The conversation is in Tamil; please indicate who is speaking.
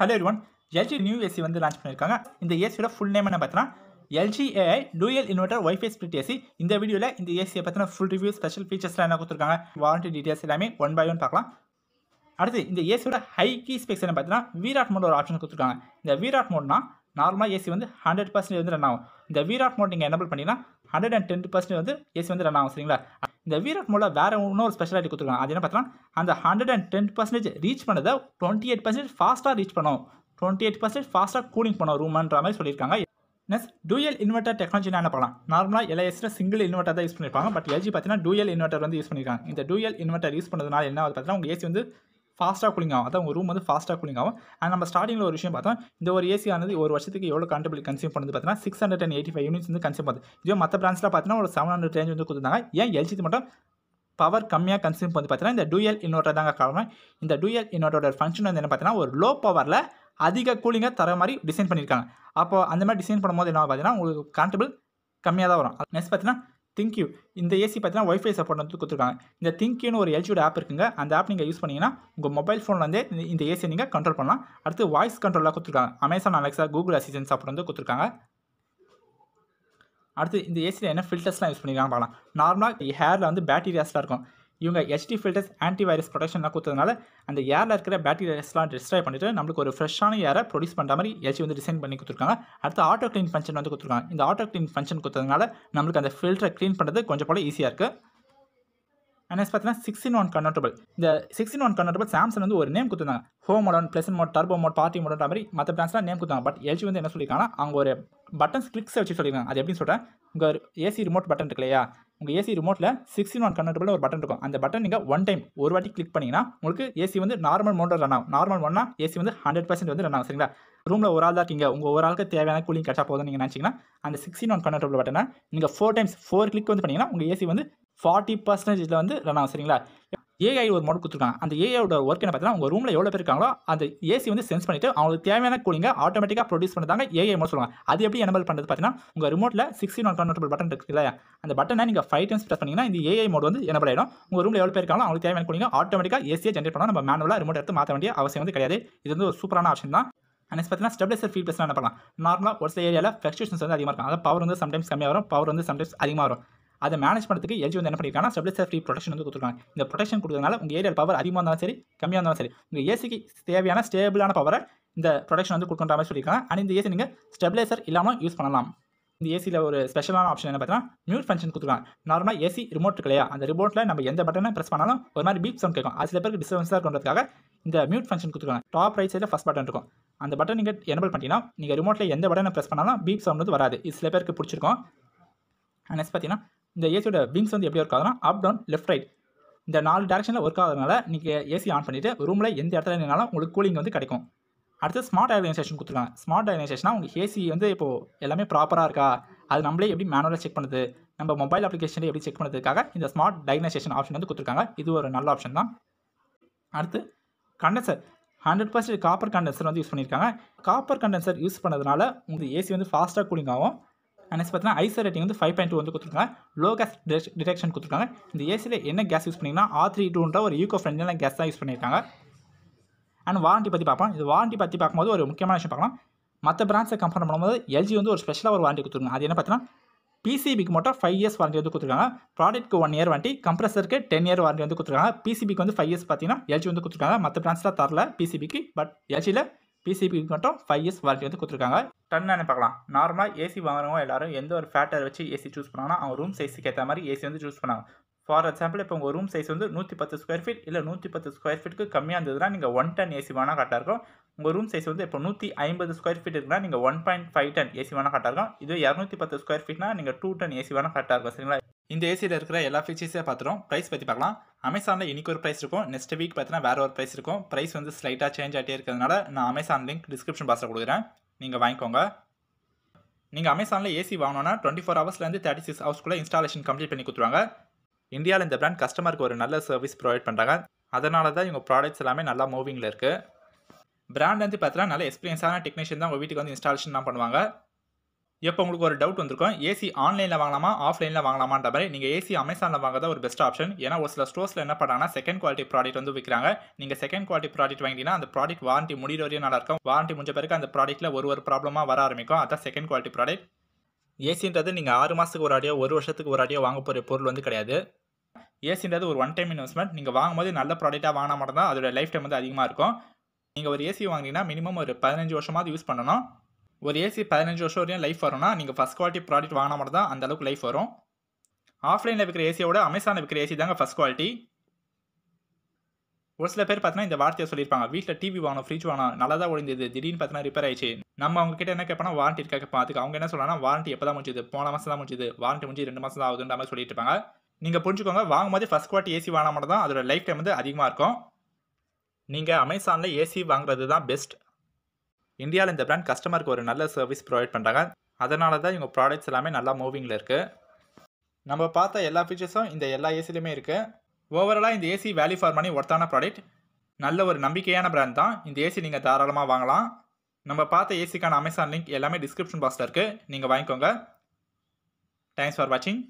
Speaker 1: hello one LG new AC வந்து லான்ச் பண்ணியிருக்காங்க இந்த ஏசியோட ஃபுல் நேம் என்ன பார்த்தீங்கன்னா LG AI dual inverter WiFi split AC இந்த வீடியோவில் இந்த ஏசியை பற்றின ஃபுல் ரிவ்யூ ஸ்பெஷல் ஃபீச்சர்ஸ்லாம் என்ன கொடுத்துருக்காங்க வாரண்டி டீட்டெயில்ஸ் எல்லாமே ஒன் பை ஒன் பார்க்கலாம் அடுத்து இந்த ஏசியோட ஹை கீ ஸ்பெக்ஸ் என்ன பார்த்தீங்கன்னா வீராட் மோட் ஒரு ஆப்ஷன் கொடுத்துருக்காங்க இந்த வீராட் மோட்னா நார்மலாக ஏசி வந்து ஹண்ட்ரட் பர்சன்டேஜ் வந்து ரன் ஆகும் இந்த வீராட் மோட் நீங்கள் எனபிள் பண்ணிங்கன்னா ஹண்ட்ரட் அண்ட் டென் பர்சன்டேஜ் வந்து ஏசி வந்து ரன் ஆகும் சரிங்களா இந்த வீராட் மோலில் வேறு இன்னொரு ஸ்பெஷாலிட்டி கொடுத்துருக்காங்க அது என்ன பார்த்தோம்னா அந்த hundred and ten percentage reach பண்ணதை டுவெண்ட்டி எயிட் பர்சன்டேஜ் ஃபாஸ்ட்டாக ரீச் பண்ணோம் டுவெண்ட்டி எயிட் பர்சன்டேஜ் ஃபாஸ்ட்டாக கூலிங் பண்ணோம் ரூம்ன்ற மாதிரி சொல்லியிருக்காங்க நெஸ் டூயல் இன்வெர்டர் டெக்னாலஜி என்ன பண்ணலாம் நார்மலாக எல்ஐஎஸ்ல சிங்கிள் இன்வெர்டர் தான் யூஸ் பண்ணியிருப்பாங்க பட் எல்ஜி பார்த்தீங்கன்னா டூயல் இன்வெர்டர் வந்து யூஸ் பண்ணியிருக்காங்க இந்த டூயல் இன்வெர்டர் யூஸ் பண்ணுறதுனால என்ன பார்த்தீங்கன்னா உங்கள் ஏசி வந்து ஃபாஸ்ட்டாக கூலிங் ஆகும் அதான் உங்கள் ரூம் வந்து ஃபாஸ்ட்டாக கூலிங் ஆகும் அண்ட் நம்ம ஸ்டார்டிங்கில் ஒரு விஷயம் பார்த்தோம் இந்த ஒரு ஏசி ஆனது ஒரு வருஷத்துக்கு எவ்வளோ கண்டபிள் கன்சியூம் பண்ணுது பார்த்தீங்கன்னா six hundred and eighty five units வந்து கன்சியூம் பண்ணுது இதே மற்ற பிரான்ச்சில் பார்த்தீங்கன்னா ஒரு செவன் ஹண்ட்ரட் ரேஞ்ச் வந்து கொடுத்தாங்க ஏன் எல்ஜிக்கு மட்டும் பவர் கம்மியாக கன்சியூம் பண்ணி பார்த்தீங்கன்னா இந்த டூயல் இன்வெர்டர் தாங்க காரணம் இந்த டூயல் இன்வெர்டரோட ஃபங்க்ஷன் வந்து என்ன பார்த்தீங்கன்னா ஒரு லோ பவரில் அதிக கூலிங்காக தர மாதிரி டிசைன் பண்ணியிருக்காங்க அப்போ அந்த மாதிரி டிசைன் பண்ணும்போது என்ன பார்த்தீங்கன்னா உங்களுக்கு கான்டபிள் கம்மியாக தான் வரும் நெக்ஸ்ட் பார்த்தீங்கன்னா திங்க்யூ இந்த ஏசி பார்த்தீங்கன்னா ஒய்ஃபை சப்போர்ட் வந்து கொடுத்துருக்காங்க இந்த திங்க்யூன்னு ஒரு எல்ஜியோட ஆப் இருக்குங்க அந்த ஆப் நீங்கள் யூஸ் பண்ணிங்கன்னா உங்கள் மொபைல் ஃபோன்லேருந்து இந்த ஏசியை நீங்கள் கண்ட்ரோல் பண்ணலாம் அடுத்து வாய்ஸ் கண்ட்ரோலாக கொடுத்துருக்காங்க Amazon Alexa Google assistant support வந்து கொடுத்துருக்காங்க அடுத்து இந்த ஏசியில் என்ன ஃபில்டர்ஸ்லாம் யூஸ் பண்ணிக்கலாம் பார்க்கலாம் நார்மலாக ஹேரில் வந்து பேக்டீரியாஸ்லாம் இருக்கும் இவங்க ஹெச்டி ஃபில்டர்ஸ் ஆன்டி வைரஸ் ப்ரொடக்ஷன்லாம் கொடுத்ததுனால அந்த ஏரில் இருக்கிற பேட்டரியஸ்லாம் டிஸ்ட்ராய் பண்ணிட்டு நம்மளுக்கு ஒரு ஃப்ரெஷ்ஷான ஏரை ப்ரொடியூஸ் பண்ணுற மாதிரி ஹெச்டி வந்து டிசைன் பண்ணி கொடுத்துருக்காங்க அடுத்து ஆட்டோ க்ளீன் ஃபங்க்ஷன் வந்து கொடுத்துருக்காங்க இந்த ஆட்டோ க்ளீன் ஃபங்க்ஷன் கொடுத்ததுனால நம்மளுக்கு அந்த ஃபில்டரை க்ளீன் பண்ணுறது கொஞ்சம் போல ஈஸியாக இருக்குது அண்ட் நெக்ஸ்ட் பார்த்தீங்கன்னா சிக்ஸ்டின் ஒன் கன்வெர்ட்டபிள் இந்த சிக்ஸ்டின் ஒன் கன்வெர்ட்டபிள் சாம்சங் வந்து ஒரு நேம் கொடுத்துருந்தாங்க home mode and plus mode turbo mode party mode மாதிரி மற்ற பிளான்ஸ்லாம் நேம் கொடுத்தாங்க பட் எல்ஜி வந்து என்ன சொல்லியிருக்காங்க அவங்க ஒரு பட்டன்ஸ் கிளிக்ஸை வச்சு சொல்லியிருக்காங்க அது எப்படின்னு சொல்கிறேன் உங்கள் ஏசி ரிமோட் பட்டன் இருக்கு இல்லையா உங்கள் ஏசி ரிமோட்டில் சிக்ஸ்டின் ஒன் கன்வெர்ட்டபிள் ஒரு பட்டன் இருக்கும் அந்த பட்டன் நீங்கள் ஒன் டைம் ஒரு வாட்டி கிளிக் பண்ணிங்கன்னா உங்களுக்கு ஏசி வந்து நார்மல் மோட்டர் ரன் ஆகும் நார்மல் ஒன்னா ஏசி வந்து ஹண்ட்ரட் பர்சன்ட் வந்து ரன் ஆகும் சரிங்களா ரூமில் ஒரு ஆள் தான் இருக்கீங்க உங்கள் ஒரு ஆளுக்கு தேவையான கூலிங் கிடச்சா போதும் நீங்கள் நினச்சிங்கன்னா அந்த சிக்ஸ்டின் ஒன் கன்வெர்ட்டபிள் பட்டனை நீங்கள் ஃபோர் டைம்ஸ் ஃபோர் கிளிக் வந்து பண்ணிங்கன்னா உங்கள் ஏசி வந்து ஃபார்ட்டி பர்சன்டேஜில் வந்து ரன் ஆகும் சரிங்களா ஏஐ ஒரு மோட் கொடுத்துருக்காங்க அந்த ஏஐயோட ஒர்க் என்ன பார்த்தீங்கன்னா உங்கள் ரூமில் எவ்வளோ பேர் இருக்காங்களோ அந்த ஏசி வந்து சென்ஸ் பண்ணிவிட்டு அவங்களுக்கு தேவையான கூலிங்க ஆட்டோமேட்டிக்காக ப்ரொடியூஸ் பண்ணுறாங்க ஏஐ மோட் சொல்லுவாங்க அது எப்படி எனபிள் பண்ணுறது பார்த்தீங்கன்னா உங்கள் ரிமோட்டில் சிக்ஸ்டி ஒன் கன்வெர்ட்டபிள் பட்டன் இருக்குது இல்லையா அந்த பட்டனை நீங்கள் ஃபைவ் டைம்ஸ் ப்ரெஸ் பண்ணிங்கன்னா இந்த ஏஐ மோட் வந்து எனபிள் ஆகிடும் உங்கள் ரூமில் எவ்வளோ பேர் இருக்காங்களோ அவங்களுக்கு தேவையான கூலிங்க ஆட்டோமேட்டிக்காக ஏசியை ஜென்ரேட் பண்ணால் நம்ம மேனுவலாக ரிமோட் எடுத்து மாற்ற வேண்டிய அவசியம் வந்து கிடையாது இது வந்து ஒரு சூப்பரான ஆப்ஷன் தான் அண்ட் பார்த்தீங்கன்னா ஸ்டெப்லைசர் ஃபீல் என்ன பண்ணலாம் நார்மலாக ஒரு சில ஏரியாவில் ஃப்ளக்சுவேஷன்ஸ் வந்து அதிகமாக இருக்கும் அதாவது பவர் வந்து சம்டைம்ஸ் கம்மியாக வரும் பவர் வந்து சம்டைம்ஸ் அதிகமாக வரும் அதை மேனேஜ் பண்ணுறதுக்கு எல்ஜி வந்து என்ன பண்ணியிருக்காங்க ஸ்டெப்லைசர் ஃப்ரீ ப்ரொடக்ஷன் வந்து கொடுத்துருக்காங்க இந்த ப்ரொடக்ஷன் கொடுத்ததுனால உங்கள் ஏரியா பவர் அதிகமாக இருந்தாலும் சரி கம்மியாக இருந்தாலும் சரி உங்கள் ஏசிக்கு தேவையான ஸ்டேபிளான பவரை இந்த ப்ரொடக்ஷன் வந்து கொடுக்குற மாதிரி சொல்லியிருக்காங்க அண்ட் இந்த ஏசி நீங்கள் ஸ்டெபிலைசர் இல்லாமல் யூஸ் பண்ணலாம் இந்த ஏசியில் ஒரு ஸ்பெஷலான ஆப்ஷன் என்ன பார்த்தீங்கன்னா மியூட் ஃபங்க்ஷன் கொடுத்துருக்காங்க நார்மலாக ஏசி ரிமோட் இருக்கலையா இல்லையா அந்த ரிமோட்டில் நம்ம எந்த பட்டனை ப்ரெஸ் பண்ணாலும் ஒரு மாதிரி பீப் சவுண்ட் கேட்கும் அது சில பேருக்கு டிஸ்டர்பன்ஸாக இருக்கிறதுக்காக இந்த மியூட் ஃபங்க்ஷன் கொடுத்துருக்காங்க டாப் ரைட் சைடில் ஃபஸ்ட் பட்டன் இருக்கும் அந்த பட்டன் நீங்கள் எனபிள் பண்ணிட்டீங்கன்னா நீங்கள் ரிமோட்டில் எந்த பட்டனை ப்ரெஸ் பண்ணாலும் பீப் சவுண்ட் வந்து வராது இது சில பேருக்கு பிடிச்சிருக்கும் நெக்ஸ்ட் பார்த்தீங்கன்னா இந்த ஏசியோட விங்ஸ் வந்து எப்படி ஒர்க் ஆகுதுன்னா அப் டவுன் லெஃப்ட் ரைட் இந்த நாலு டேரக்ஷனில் ஒர்க் ஆகிறதுனால நீங்கள் ஏசி ஆன் பண்ணிவிட்டு ரூமில் எந்த இடத்துல இருந்தாலும் உங்களுக்கு கூலிங் வந்து கிடைக்கும் அடுத்து ஸ்மார்ட் ஆர்கனைசேஷன் கொடுத்துருக்காங்க ஸ்மார்ட் ஆர்கனைசேஷனாக உங்களுக்கு ஏசி வந்து இப்போது எல்லாமே ப்ராப்பராக இருக்கா அது நம்மளே எப்படி மேனுவலாக செக் பண்ணுது நம்ம மொபைல் அப்ளிகேஷனை எப்படி செக் பண்ணுறதுக்காக இந்த ஸ்மார்ட் டயக்னைசேஷன் ஆப்ஷன் வந்து கொடுத்துருக்காங்க இது ஒரு நல்ல ஆப்ஷன் தான் அடுத்து condenser hundred percent copper condenser வந்து யூஸ் பண்ணியிருக்காங்க காப்பர் கண்டென்சர் யூஸ் பண்ணதுனால உங்களுக்கு ஏசி வந்து ஃபாஸ்ட்டாக கூலிங் ஆகும் அண்ட் பார்த்தீங்கன்னா ஐசர் ரேட்டிங் வந்து ஃபைவ் பாயிண்ட் டூ வந்து கொடுத்துருக்காங்க லோ கேஸ் டிடெக்ஷன் கொடுத்துருக்காங்க இந்த ஏசியில் என்ன கேஸ் யூஸ் பண்ணிங்கன்னா ஆர் த்ரீ டூன்ற ஒரு ஈகோ ஃப்ரெண்ட்லியான கேஸ் தான் யூஸ் பண்ணியிருக்காங்க அண்ட் வாரண்ட்டி பற்றி பார்ப்போம் இது வாரண்டி பற்றி பார்க்கும்போது ஒரு முக்கியமான விஷயம் பார்க்கலாம் மற்ற பிரான்ச்சை கம்பேர் பண்ணும்போது எல்ஜி வந்து ஒரு ஸ்பெஷலாக ஒரு வாரண்ட்டி கொடுத்துருக்காங்க அது என்ன பார்த்தீங்கன்னா பிசிபிக்கு மட்டும் ஃபைவ் இயர்ஸ் வாரண்டி வந்து கொடுத்துருக்காங்க ப்ராடக்ட்க்கு ஒன் இயர் வாரண்டி கம்ப்ரஸருக்கு டென் இயர் வாரண்டி வந்து கொடுத்துருக்காங்க பிசிபிக்கு வந்து ஃபைவ் இயர்ஸ் பார்த்தீங்கன்னா எல்ஜி வந்து கொடுத்துருக்காங்க மற்ற பிரான்ச்சில் தரல பிசிபிக்கு பட் எல்ஜியில் பிசிபிக்கு மட்டும் ஃபைவ் இயர்ஸ் வாரண்டி வந்து கொடுத்துருக்காங்க டன் பார்க்கலாம் நார்மலாக ஏசி வாங்குறவங்க எல்லாரும் எந்த ஒரு ஃபேட்டர் வச்சு ஏசி சூஸ் பண்ணாங்கன்னா அவங்க ரூம் சைஸுக்கு ஏற்ற மாதிரி ஏசி வந்து சூஸ் பண்ணாங்க ஃபார் எக்ஸாம்பிள் இப்போ உங்கள் ரூம் சைஸ் வந்து நூற்றி பத்து ஸ்கொயர் ஃபீட் இல்லை நூற்றி பத்து ஸ்கொயர் ஃபீட்டுக்கு கம்மியாக இருந்ததுன்னா நீங்கள் ஒன் டன் ஏசி வேணால் கரெக்டாக இருக்கும் உங்கள் ரூம் சைஸ் வந்து இப்போ நூற்றி ஐம்பது ஸ்கொயர் ஃபீட் இருக்குன்னா நீங்கள் one point five ton AC வேணால் கரெக்டாக இருக்கும் இதுவே இரநூத்தி பத்து ஸ்கொயர் ஃபீட்னா நீங்கள் டூ டன் ஏசி வேணால் கரெக்டாக இருக்கும் சரிங்களா இந்த ஏசியில் இருக்கிற எல்லா ஃபீச்சர்ஸே பார்த்துரும் ப்ரைஸ் பற்றி பார்க்கலாம் அமேசானில் இன்றைக்கி ஒரு ப்ரைஸ் இருக்கும் நெக்ஸ்ட் வீக் பார்த்தினா வேறு ஒரு ப்ரைஸ் இருக்கும் ப்ரைஸ் வந்து ஸ்லைட்டாக சேஞ்ச் ஆகிட்டே இருக்கிறதுனால நான் அமேசான் லிங்க் டிஸ்கிரிப்ஷன் பாக்ஸில் கொடுக்குறேன் நீங்கள் வாங்கிக்கோங்க நீங்கள் அமேசானில் ஏசி வாங்கினோன்னா டுவெண்ட்டி ஃபோர் ஹவர்ஸ்லேருந்து தேர்ட்டி சிக்ஸ் ஹவர்ஸ்க்குள்ள இன்ஸ்டாலேஷன் கம்ப்ளீட் பண்ணி கொடுத்துருவாங்க இந்தியாவில் இந்த பிராண்ட் கஸ்டமருக்கு ஒரு நல்ல சர்வீஸ் ப்ரொவைட் பண்ணுறாங்க அதனால தான் இவங்க ப்ராடக்ட்ஸ் எல்லாமே நல்லா மூவிங்கில் இருக்குது பிராண்ட் வந்து பார்த்தீங்கன்னா நல்ல எக்ஸ்பீரியன்ஸான டெக்னீஷியன் தான் உங்கள் வீட்டுக்கு வந்து இன்ஸ்டாலேஷன்லாம் பண்ணுவாங்க இப்போ உங்களுக்கு ஒரு டவுட் வந்திருக்கும் ஏசி ஆன்லைனில் வாங்கலாமா ஆஃப்லைனில் வாங்கலாமான்ற மாதிரி நீங்கள் ஏசி அமேசானில் வாங்க ஒரு பெஸ்ட் ஆப்ஷன் ஏன்னா ஒரு சில ஸ்டோர்ஸில் என்ன பண்ணுறாங்கன்னா செகண்ட் குவாலிட்டி ப்ராடக்ட் வந்து விற்கிறாங்க நீங்கள் செகண்ட் குவாலிட்டி ப்ராடக்ட் வாங்கிட்டீங்கன்னா அந்த ப்ராடக்ட் வாரண்டி முடிவு வரையும் நல்லா இருக்கும் வாரண்டி முடிஞ்ச பிறகு அந்த ப்ராடக்ட்டில் ஒரு ஒரு ப்ராப்ளமாக வர ஆரம்பிக்கும் அதான் செகண்ட் குவாலிட்டி ப்ராடக்ட் ஏசின்றது நீங்கள் ஆறு மாதத்துக்கு ஒரு ஆடியோ ஒரு வருஷத்துக்கு ஒரு ஆடியோ வாங்க போகிற பொருள் வந்து கிடையாது ஏசின்றது ஒரு ஒன் டைம் இன்வெஸ்ட்மெண்ட் நீங்கள் வாங்கும்போது நல்ல ப்ராடக்ட்டாக வாங்கினா மட்டும் தான் அதோட லைஃப் டைம் வந்து அதிகமாக இருக்கும் நீங்கள் ஒரு ஏசி வாங்கினீங்கன்னா மினிமம் ஒரு பதினஞ்சு வருஷமாவது யூஸ் பண்ணணும் ஒரு ஏசி பதினஞ்சு வருஷம் வரையும் லைஃப் வரும்னா நீங்கள் ஃபஸ்ட் குவாலிட்டி ப்ராடக்ட் வாங்கின மட்டும் தான் அந்த அளவுக்கு லைஃப் வரும் ஆஃப்லைனில் விற்கிற ஏசியோட அமேசானில் விற்கிற ஏசி தாங்க ஃபஸ்ட் குவாலிட்டி ஒரு சில பேர் பார்த்தீங்கன்னா இந்த வார்த்தையை சொல்லியிருப்பாங்க வீட்டில் டிவி வாங்கணும் ஃப்ரிட்ஜ் வாங்கணும் நல்லா தான் ஒழிந்தது திடீர்னு பார்த்தீங்கன்னா ரிப்பேர் ஆயிடுச்சு நம்ம அவங்க கிட்டே என்ன கேட்போம்னா வாரண்டி இருக்கா கேட்போம் அதுக்கு அவங்க என்ன சொல்லலாம் வாரண்டி எப்போ தான் முடிஞ்சது போன மாதம் தான் முடிஞ்சது வாரண்டி முடிஞ்சு ரெண்டு மாதம் தான் ஆகுதுன்ற மாதிரி சொல்லிட்டு இருப்பாங்க நீங்கள் புரிஞ்சுக்கோங்க வாங்கும்போது ஃபஸ்ட் குவாலிட்டி ஏசி வாங்கினா மட்டும் தான் அதோட லைஃப் டைம் வந்து அதிகமாக இருக்கும் நீங்கள் அமேசானில் ஏசி வாங்குறது தான் பெஸ்ட் இந்தியாவில் இந்த பிராண்ட் கஸ்டமருக்கு ஒரு நல்ல சர்வீஸ் ப்ரொவைட் பண்ணுறாங்க அதனால தான் இவங்க ப்ராடக்ட்ஸ் எல்லாமே நல்லா மூவிங்கில் இருக்குது நம்ம பார்த்த எல்லா ஃபீச்சர்ஸும் இந்த எல்லா ஏசிலையுமே இருக்குது ஓவராலாக இந்த ஏசி வேல்யூ ஃபார் மணி ஒர்த்தான ப்ராடக்ட் நல்ல ஒரு நம்பிக்கையான பிராண்ட் தான் இந்த ஏசி நீங்கள் தாராளமாக வாங்கலாம் நம்ம பார்த்த ஏசிக்கான அமேசான் லிங்க் எல்லாமே டிஸ்கிரிப்ஷன் பாக்ஸில் இருக்குது நீங்கள் வாங்கிக்கோங்க தேங்க்ஸ் ஃபார் வாட்சிங்